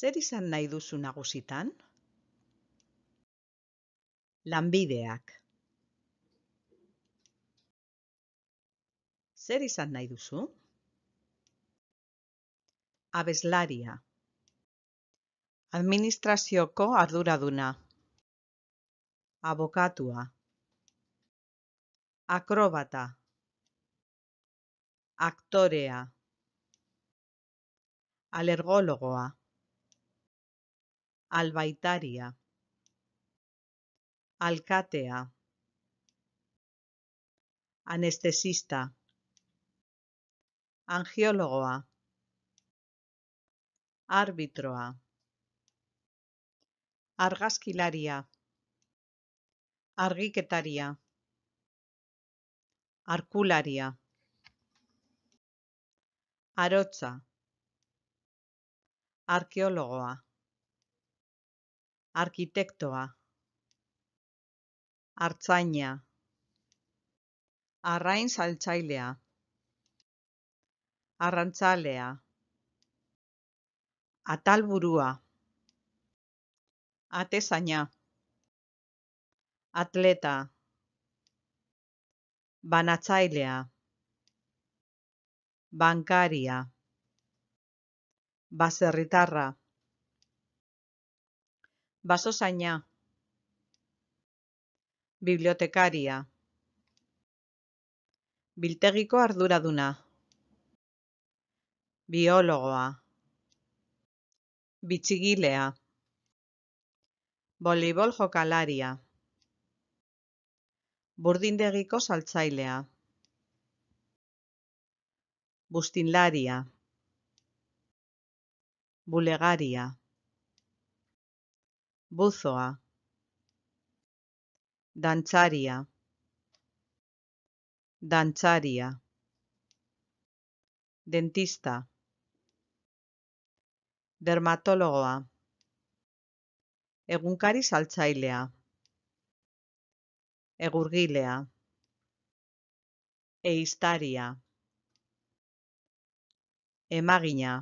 zer izan nahi duzu nagusitan? Lanbideak. Zer izan nahi duzu? Abeslaria. Administrazioko arduraduna. Abokatua. Akrobata. Aktorea. Alergologoa albaitaria, alkatea, anestesista, angiologoa, arbitroa, argazkilaria, argiketaria, arkularia, arotza, arkeologoa arkitektoa, artzaina, arrain saltzailea, arrantzalea, atalburua, atezaina, atleta, banatzailea, bankaria, baserritarra, baso bibliotekaria, biltegiko arduraduna, biologoa, bitxigilea, bolibol jokalaria, burdindegiko saltzailea, bustinlaria, bulegaria buzoa dantzaria dantzaria dentista dermatologoa egunkari saltzailea egurgilea eistaria emagina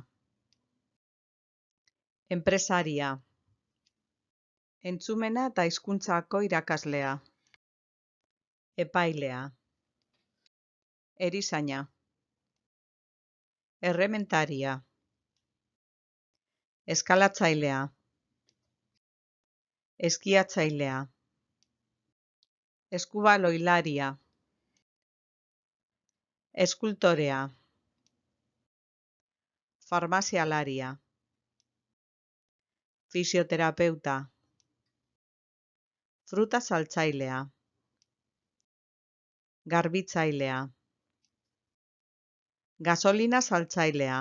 enpresaria entzumena eta hizkuntzako irakaslea. Epailea. Erizaina. Errementaria. Eskalatzailea. Eskiatzailea. Eskubaloilaria. Eskultorea. Farmazialaria. Fisioterapeuta fruta saltzailea, garbitzailea, gasolina saltzailea,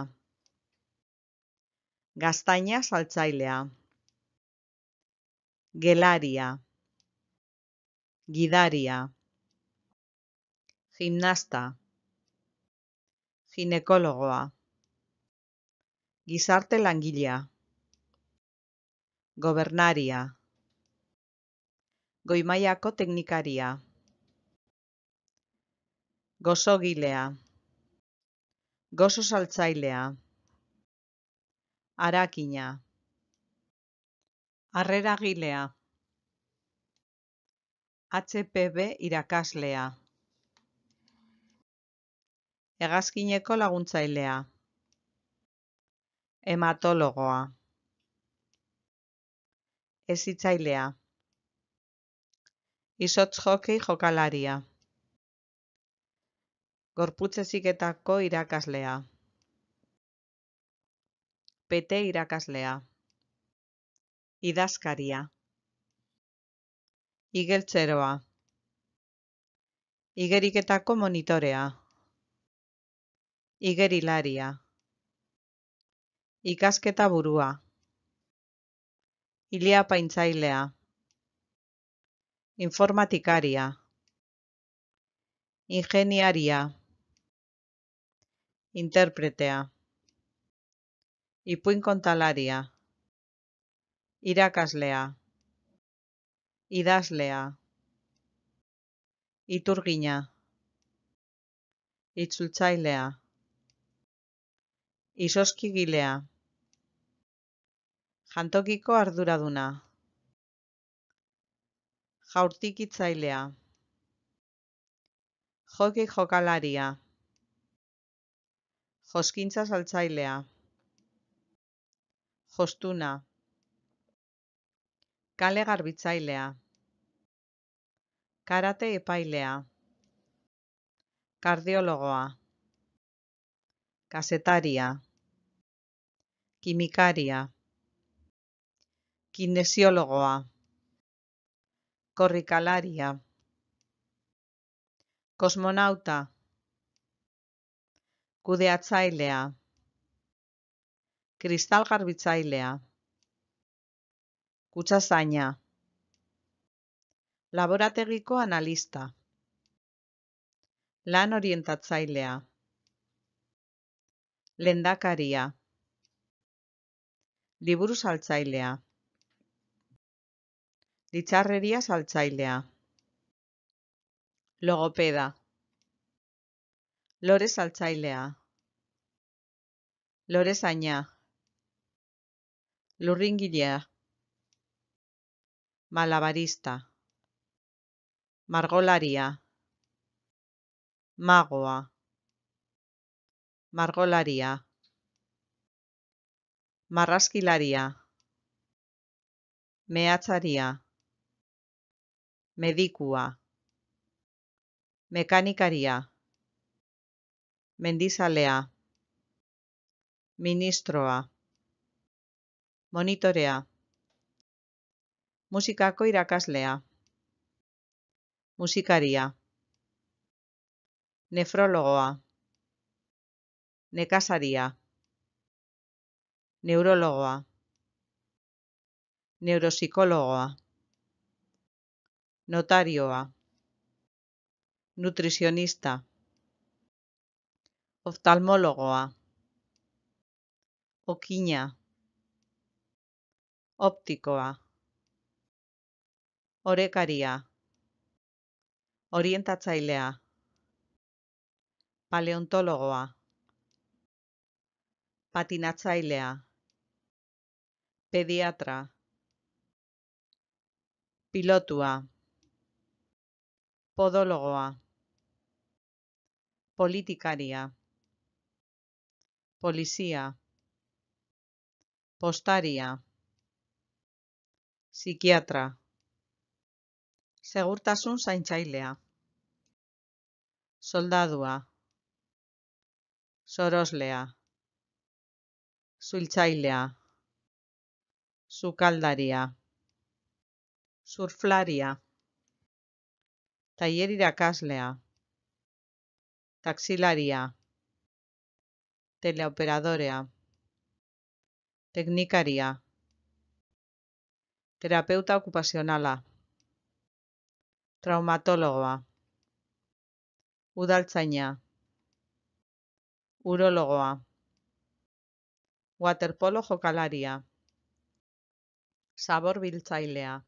gaztaina saltzailea, gelaria, gidaria, gimnasta, ginekologoa, gizarte langilea, gobernaria. Goimaiako mailako teknikaria. Gozogilea. Gozo saltzailea. Arakina. Arrera gilea. HPB irakaslea. Egazkineko laguntzailea. Ematologoa. Ezitzailea izotz hokei jokalaria. Gorputzeziketako irakaslea. PT irakaslea. Idazkaria. Igeltzeroa. Igeriketako monitorea. Igerilaria. Ikasketa burua. Ilea paintzailea informatikaria, ingeniaria, interpretea, ipuin kontalaria, irakaslea, idazlea, iturgina, itzultzailea, isoskigilea, jantokiko arduraduna jaurtikitzailea. Joki jokalaria. Joskintza saltzailea. Jostuna. Kale garbitzailea. Karate epailea. Kardiologoa. Kasetaria. Kimikaria. Kinesiologoa korrikalaria, kosmonauta, kudeatzailea, kristalgarbitzailea, kutsazaina, laborategiko analista, lan orientatzailea, lendakaria, liburu saltzailea, Ditsarreria saltzailea. Logopeda. Lore saltzailea. Lore zaina. Lurringilea. Malabarista. Margolaria. Magoa. Margolaria. Marraskilaria. Meatzaria medikua mekanikaria mendizalea ministroa monitorea musikako irakaslea musikaria nefrologoa nekasaria neurologoa neuropsikologoa notarioa, nutrizionista, oftalmologoa, okina, optikoa, orekaria, orientatzailea, paleontologoa, patinatzailea, pediatra, pilotua podologoa, politikaria, polizia, postaria, psikiatra, segurtasun zaintzailea, soldadua, soroslea, zultzailea, zukaldaria, surflaria tailer irakaslea, taxilaria, teleoperadorea, teknikaria, terapeuta okupazionala, traumatologoa, udaltzaina, urologoa, waterpolo jokalaria, zabor biltzailea,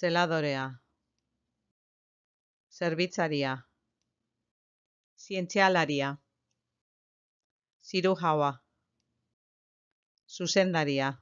zeladorea, zerbitzaria, zientzialaria, zirujaua, zuzendaria.